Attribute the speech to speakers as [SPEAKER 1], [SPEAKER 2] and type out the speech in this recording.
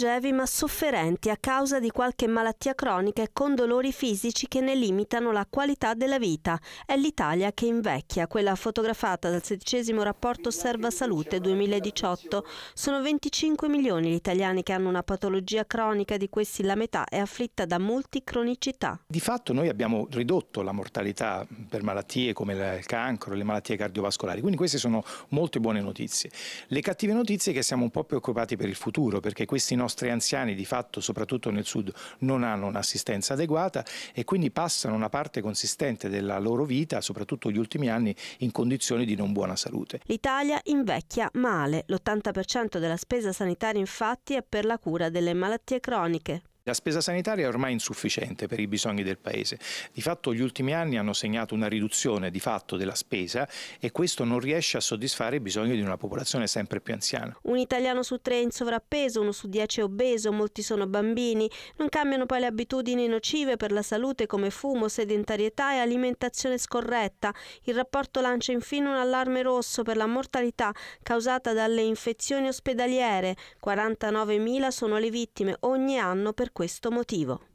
[SPEAKER 1] longevi ma sofferenti a causa di qualche malattia cronica e con dolori fisici che ne limitano la qualità della vita. È l'Italia che invecchia, quella fotografata dal sedicesimo rapporto Serva Salute 2018. Sono 25 milioni gli italiani che hanno una patologia cronica, di questi la metà è afflitta da multicronicità.
[SPEAKER 2] Di fatto noi abbiamo ridotto la mortalità per malattie come il cancro, le malattie cardiovascolari, quindi queste sono molte buone notizie. Le cattive notizie è che siamo un po' preoccupati per il futuro, perché questi nostri nostri anziani di fatto, soprattutto nel sud, non hanno un'assistenza adeguata e quindi passano una parte consistente della loro vita, soprattutto gli ultimi anni, in condizioni di non buona salute.
[SPEAKER 1] L'Italia invecchia male. L'80% della spesa sanitaria infatti è per la cura delle malattie croniche.
[SPEAKER 2] La spesa sanitaria è ormai insufficiente per i bisogni del Paese. Di fatto gli ultimi anni hanno segnato una riduzione di fatto della spesa e questo non riesce a soddisfare i bisogni di una popolazione sempre più anziana.
[SPEAKER 1] Un italiano su tre è in sovrappeso, uno su dieci è obeso, molti sono bambini. Non cambiano poi le abitudini nocive per la salute come fumo, sedentarietà e alimentazione scorretta. Il rapporto lancia infine un allarme rosso per la mortalità causata dalle infezioni ospedaliere. 49.000 sono le vittime ogni anno per questo motivo.